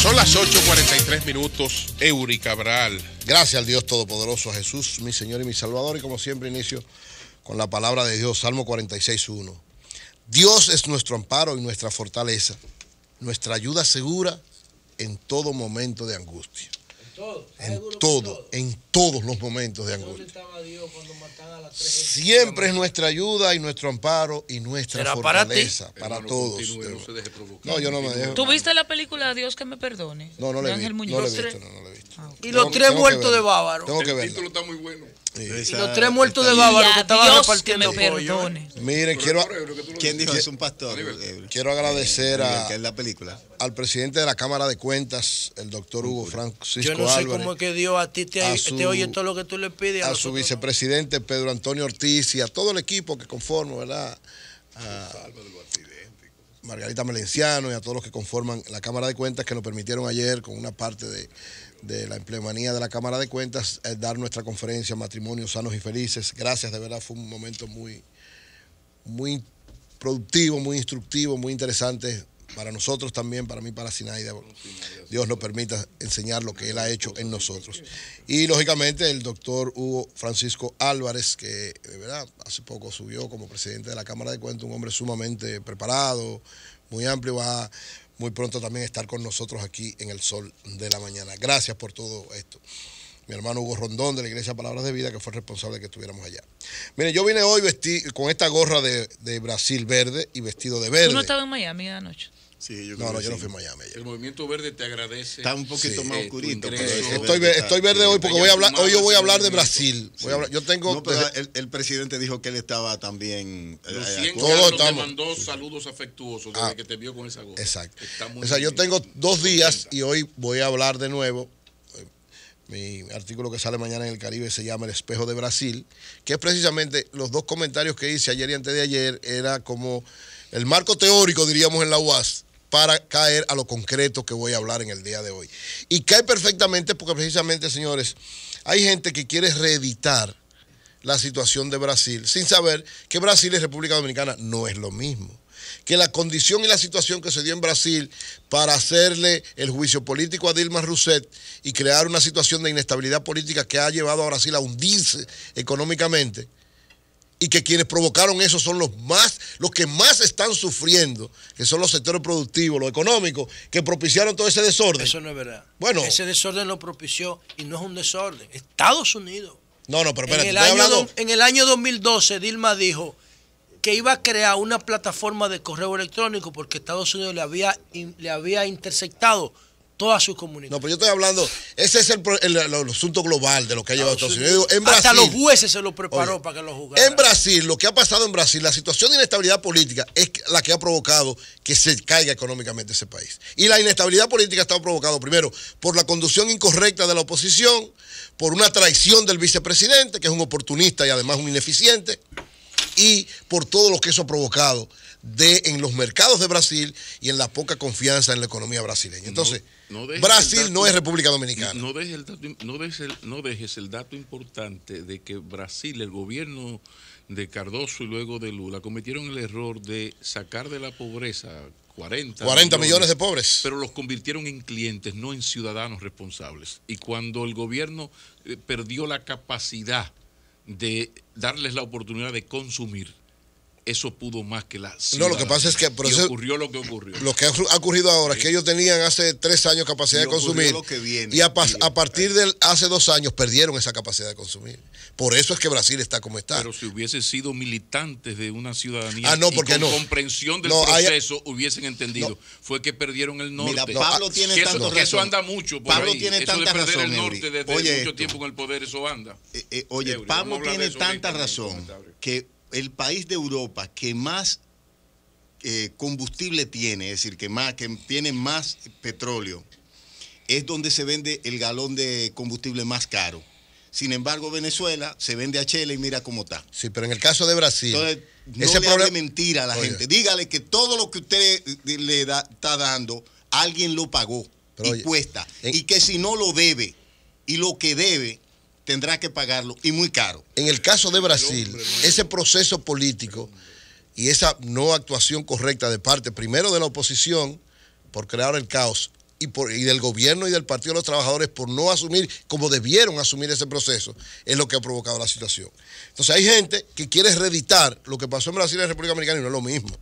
Son las 8.43 minutos, Eury Cabral. Gracias al Dios Todopoderoso, a Jesús, mi Señor y mi Salvador. Y como siempre inicio con la palabra de Dios, Salmo 46.1. Dios es nuestro amparo y nuestra fortaleza, nuestra ayuda segura en todo momento de angustia todo, en todo, en todos los momentos de angustia. Estaba Dios cuando a las tres Siempre es nuestra ayuda y nuestro amparo y nuestra Será fortaleza para, para todos. Continúe, no, se deje no, yo no me dejo. ¿Tuviste la película Dios que me perdone? No, no, no le, no he visto. No, la he visto. Ah, y los tres muertos de Bávaro. Tengo que verla. El título está muy bueno los tres muertos de bávaro que estaban repartiendo ¿eh? que me Miren, quiero. ¿Quién dijo es un pastor? Quiero agradecer Al presidente de la Cámara de Cuentas, el doctor Hugo Francisco. Yo no sé cómo es que Dios a ti te, oye todo lo que tú le pides. A, su vicepresidente Pedro Antonio Ortiz y a todo el equipo que conformo, ¿verdad? A, Margarita Melenciano y a todos los que conforman la Cámara de Cuentas que nos permitieron ayer con una parte de, la emplemanía de la Cámara de Cuentas eh, dar nuestra conferencia Matrimonios Sanos y Felices. Gracias, de verdad fue un momento muy, muy productivo, muy instructivo, muy interesante para nosotros también, para mí, para Sinaida. Dios nos permita enseñar lo que Él ha hecho en nosotros. Y lógicamente el doctor Hugo Francisco Álvarez, que de verdad hace poco subió como presidente de la Cámara de Cuentas, un hombre sumamente preparado, muy amplio, va muy pronto también a estar con nosotros aquí en el sol de la mañana. Gracias por todo esto mi hermano Hugo Rondón de la Iglesia Palabras de Vida, que fue responsable de que estuviéramos allá. Mire, yo vine hoy vestí, con esta gorra de, de, Brasil verde y vestido de verde. ¿Tú no estabas en Miami anoche? Sí, yo no, no, yo no fui a Miami. El movimiento verde te agradece. Está un poquito más oscurito. estoy, verde, hoy porque voy a hablar, hoy yo voy a hablar de Brasil. yo tengo. el, presidente dijo que él estaba también. Eh, eh, Todos estamos. Te mandó saludos afectuosos ah, desde que te vio con esa gorra. Exacto. o sea, yo tengo dos días y hoy voy a hablar de nuevo mi artículo que sale mañana en el Caribe se llama El espejo de Brasil, que es precisamente los dos comentarios que hice ayer y antes de ayer, era como el marco teórico, diríamos, en la UAS, para caer a lo concreto que voy a hablar en el día de hoy. Y cae perfectamente porque precisamente, señores, hay gente que quiere reeditar la situación de Brasil sin saber que Brasil y República Dominicana no es lo mismo que la condición y la situación que se dio en Brasil para hacerle el juicio político a Dilma Rousseff y crear una situación de inestabilidad política que ha llevado a Brasil a hundirse económicamente y que quienes provocaron eso son los más, los que más están sufriendo, que son los sectores productivos, los económicos, que propiciaron todo ese desorden. Eso no es verdad. Bueno, ese desorden lo propició y no es un desorden. Estados Unidos. No, no, pero espérate, en el, en el año 2012 Dilma dijo que iba a crear una plataforma de correo electrónico porque Estados Unidos le había, le había interceptado todas sus comunicaciones. No, pero yo estoy hablando, ese es el, asunto global de lo que ha llevado Estados Unidos. hasta los jueces se lo preparó para que lo jugaran. En Brasil, lo que ha pasado en Brasil, la situación de inestabilidad política es la que ha provocado que se caiga económicamente ese país. Y la inestabilidad política ha está provocada, primero, por la conducción incorrecta de la oposición, por una traición del vicepresidente, que es un oportunista y además un ineficiente y por todo lo que eso ha provocado en los mercados de Brasil y en la poca confianza en la economía brasileña. Entonces, Brasil no es República Dominicana. No dejes, el dato, importante de que Brasil, el gobierno de Cardoso y luego de Lula, cometieron el error de sacar de la pobreza 40, 40 millones, millones, de pobres. Pero los convirtieron en clientes, no en ciudadanos responsables. Y cuando el gobierno eh, perdió la capacidad de darles la oportunidad de consumir eso pudo más que la No, lo que pasa es que ocurrió lo que ocurrió. Lo que ha ocurrido ahora es que ellos tenían hace tres años capacidad de consumir. y a, partir de hace dos años perdieron esa capacidad de consumir. Por eso es que Brasil está como está. Pero si hubiesen sido militantes de una ciudadanía ah, no, porque y con comprensión del proceso hubiesen entendido. Fue que perdieron el norte. Pablo ah, tiene tanta eso, eso anda mucho Pablo tiene eso tanta oye, mucho tiempo el poder, eso anda. Eh, eh, oye, Pablo tiene tanta razón que el país de Europa que más eh, combustible tiene, es decir, que, más, que tiene más petróleo, es donde se vende el galón de combustible más caro. Sin embargo, Venezuela se vende a Chile y mira cómo está. Sí, pero en el caso de Brasil. Entonces, no le mentira a la gente. Dígale que todo lo que usted le está dando, alguien lo pagó y cuesta. Y que si no lo debe y lo que debe, tendrá que pagarlo y muy caro. En el caso de Brasil, ese proceso político y esa no actuación correcta de parte primero de la oposición por crear el caos y, del gobierno y del Partido de los Trabajadores por no asumir como debieron asumir ese proceso, es lo que ha provocado la situación. Entonces hay gente que quiere reeditar lo que pasó en Brasil y en República Americana, y no es lo mismo.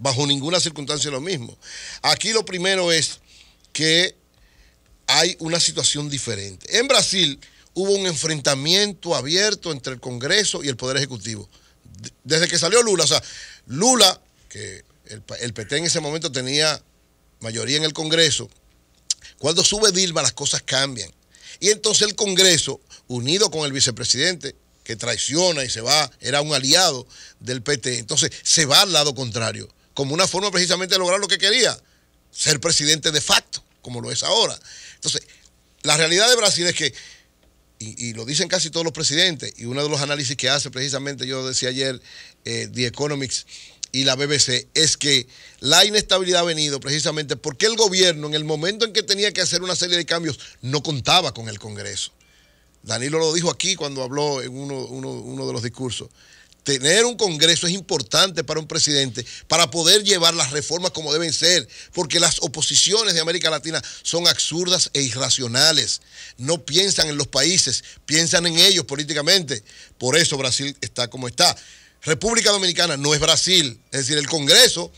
Bajo ninguna circunstancia es lo mismo. Aquí lo primero es que hay una situación diferente. En Brasil hubo un enfrentamiento abierto entre el Congreso y el Poder Ejecutivo. Desde que salió Lula, o sea, Lula, que el, PT en ese momento tenía mayoría en el Congreso, cuando sube Dilma las cosas cambian. Y entonces el Congreso, unido con el vicepresidente, que traiciona y se va, era un aliado del PT, entonces se va al lado contrario, como una forma precisamente de lograr lo que quería, ser presidente de facto, como lo es ahora. Entonces, la realidad de Brasil es que y, lo dicen casi todos los presidentes, y uno de los análisis que hace precisamente, yo decía ayer, eh, The Economics y la BBC, es que la inestabilidad ha venido precisamente porque el gobierno, en el momento en que tenía que hacer una serie de cambios, no contaba con el Congreso. Danilo lo dijo aquí cuando habló en uno, uno de los discursos tener un Congreso es importante para un presidente para poder llevar las reformas como deben ser, porque las oposiciones de América Latina son absurdas e irracionales. No piensan en los países, piensan en ellos políticamente. Por eso Brasil está como está. República Dominicana no es Brasil, es decir, el Congreso,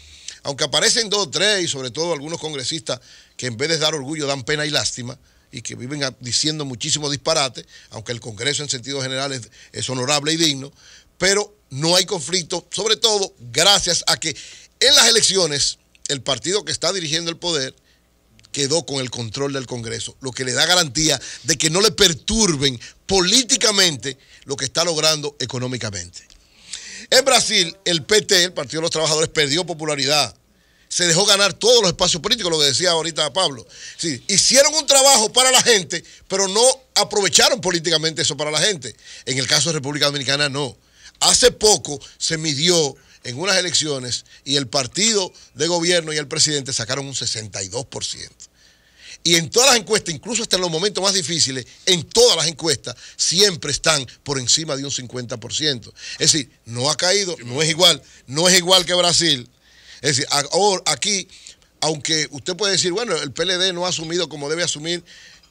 aunque aparecen dos o tres, y sobre todo algunos congresistas que en vez de dar orgullo dan pena y lástima, y que viven diciendo muchísimos disparates, aunque el Congreso en sentido general es honorable y digno, pero no hay conflicto, sobre todo gracias a que en las elecciones el partido que está dirigiendo el poder quedó con el control del Congreso, lo que le da garantía de que no le perturben políticamente lo que está logrando económicamente. En Brasil, el PT, el Partido de los Trabajadores, perdió popularidad. Se dejó ganar todos los espacios políticos, lo que decía ahorita Pablo. Sí, hicieron un trabajo para la gente, pero no aprovecharon políticamente eso para la gente. En el caso de República Dominicana, no. Hace poco se midió en unas elecciones y el partido de gobierno y el presidente sacaron un 62%. Y en todas las encuestas, incluso hasta en los momentos más difíciles, en todas las encuestas siempre están por encima de un 50%. Es decir, no ha caído, no es igual, no es igual que Brasil. Es decir, aquí, aunque usted puede decir, bueno, el PLD no ha asumido como debe asumir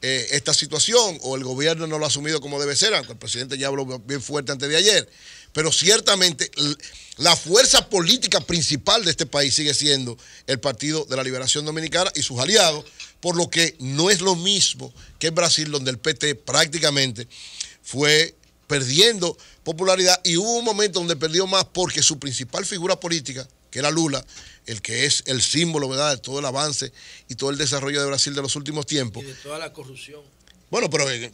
eh, esta situación o el gobierno no lo ha asumido como debe ser, aunque el presidente ya habló bien fuerte antes de ayer. Pero ciertamente la fuerza política principal de este país sigue siendo el Partido de la Liberación Dominicana y sus aliados, por lo que no es lo mismo que en Brasil, donde el PT prácticamente fue perdiendo popularidad y hubo un momento donde perdió más porque su principal figura política, que era Lula, el que es el símbolo ¿verdad? de todo el avance y todo el desarrollo de Brasil de los últimos tiempos. Y de toda la corrupción. Bueno, pero eh,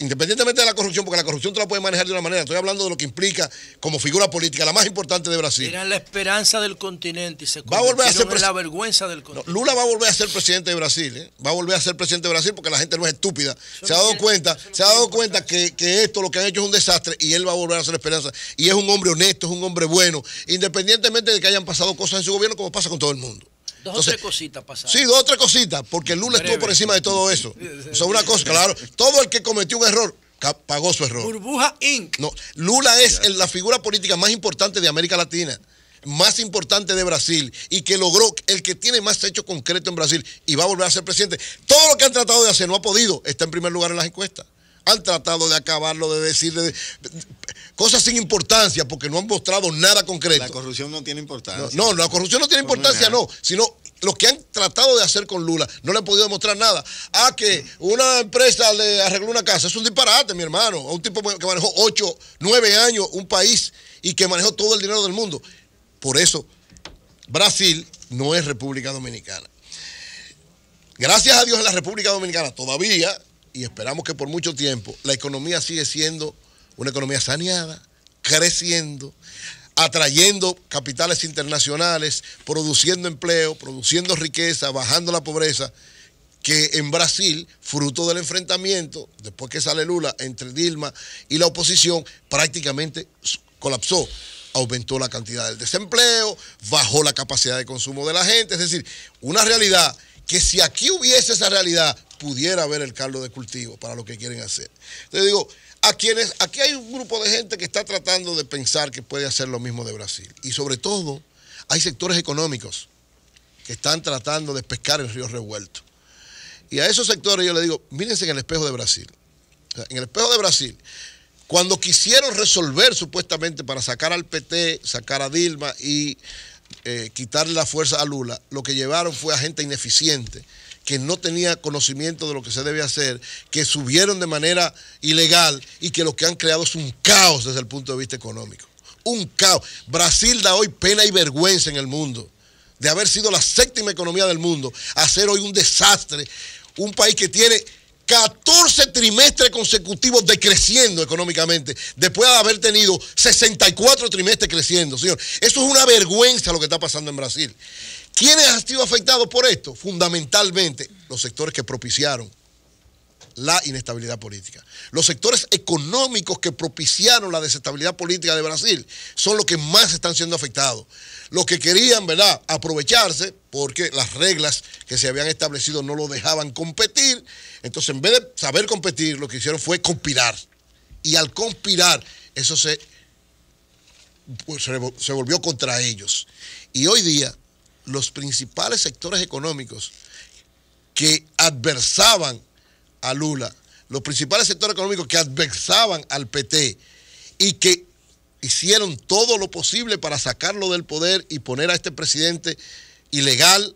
independientemente de la corrupción, porque la corrupción te la puede manejar de una manera, estoy hablando de lo que implica como figura política, la más importante de Brasil. Era la esperanza del continente y se va a volver a ser la vergüenza del continente. Lula va a volver a ser presidente de Brasil, ¿eh? va a volver a ser presidente de Brasil porque la gente no es estúpida. se ha dado cuenta, se ha dado cuenta que, esto, lo que han hecho es un desastre y él va a volver a ser esperanza. Y es un hombre honesto, es un hombre bueno, independientemente de que hayan pasado cosas en su gobierno como pasa con todo el mundo. Dos tres cositas pasaron. Sí, dos o tres cositas, porque Lula estuvo por encima de todo eso. O sea, una cosa, claro, todo el que cometió un error pagó su error. Burbuja Inc. No, Lula es la figura política más importante de América Latina, más importante de Brasil y que logró el que tiene más hechos concretos en Brasil y va a volver a ser presidente. Todo lo que han tratado de hacer no ha podido, está en primer lugar en las encuestas han tratado de acabarlo, de decirle cosas sin importancia, porque no han mostrado nada concreto. La corrupción no tiene importancia. No, la corrupción no tiene importancia, no, sino lo que han tratado de hacer con Lula, no le han podido demostrar nada. Ah, que una empresa le arregló una casa, es un disparate, mi hermano. A un tipo que manejó 8, 9 años un país y que manejó todo el dinero del mundo. Por eso, Brasil no es República Dominicana. Gracias a Dios en la República Dominicana todavía y esperamos que por mucho tiempo la economía sigue siendo una economía saneada, creciendo, atrayendo capitales internacionales, produciendo empleo, produciendo riqueza, bajando la pobreza, que en Brasil, fruto del enfrentamiento, después que sale Lula entre Dilma y la oposición, prácticamente colapsó. Aumentó la cantidad del desempleo, bajó la capacidad de consumo de la gente, es decir, una realidad que si aquí hubiese esa realidad, pudiera haber el caldo de cultivo para lo que quieren hacer. Entonces digo, a quienes, aquí hay un grupo de gente que está tratando de pensar que puede hacer lo mismo de Brasil. Y sobre todo, hay sectores económicos que están tratando de pescar el río revuelto. Y a esos sectores yo les digo, mírense en el espejo de Brasil. en el espejo de Brasil, cuando quisieron resolver supuestamente para sacar al PT, sacar a Dilma y eh, quitarle la fuerza a Lula, lo que llevaron fue a gente ineficiente, que no tenía conocimiento de lo que se debe hacer, que subieron de manera ilegal y que lo que han creado es un caos desde el punto de vista económico. Un caos. Brasil da hoy pena y vergüenza en el mundo de haber sido la séptima economía del mundo, hacer hoy un desastre, un país que tiene 14 trimestres consecutivos decreciendo económicamente, después de haber tenido 64 trimestres creciendo, señor. Eso es una vergüenza lo que está pasando en Brasil. ¿Quiénes han sido afectados por esto? Fundamentalmente los sectores que propiciaron la inestabilidad política. Los sectores económicos que propiciaron la desestabilidad política de Brasil son los que más están siendo afectados. Los que querían, ¿verdad?, aprovecharse porque las reglas que se habían establecido no lo dejaban competir. Entonces, en vez de saber competir, lo que hicieron fue conspirar. Y al conspirar, eso se, pues, se volvió contra ellos. Y hoy día, los principales sectores económicos que adversaban a Lula, los principales sectores económicos que adversaban al PT y que hicieron todo lo posible para sacarlo del poder y poner a este presidente ilegal,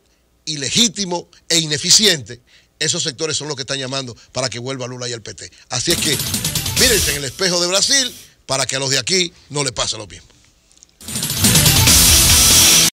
ilegítimo e ineficiente, esos sectores son los que están llamando para que vuelva Lula y el PT. Así es que mírense en el espejo de Brasil para que a los de aquí no le pase lo mismo.